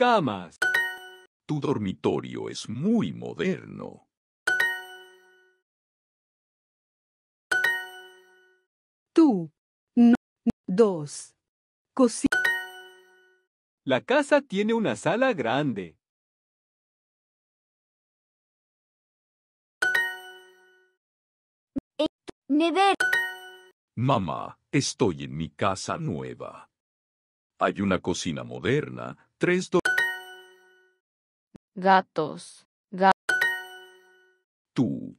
camas. Tu dormitorio es muy moderno. Tú. No. Dos. Cocina. La casa tiene una sala grande. Never. Mamá, estoy en mi casa nueva. Hay una cocina moderna, tres gatos, tú.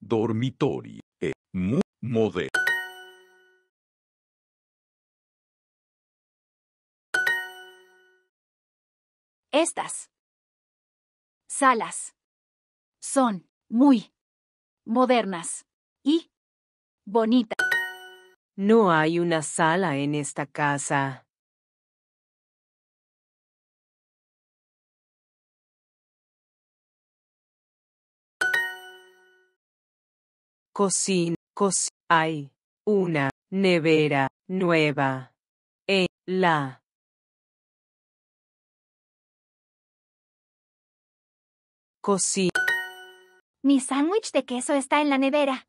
Dormitorio. e muy moderno. Estas salas son muy modernas bonita. No hay una sala en esta casa. Cocina, cocina. Hay una nevera nueva en la cocina. Mi sándwich de queso está en la nevera.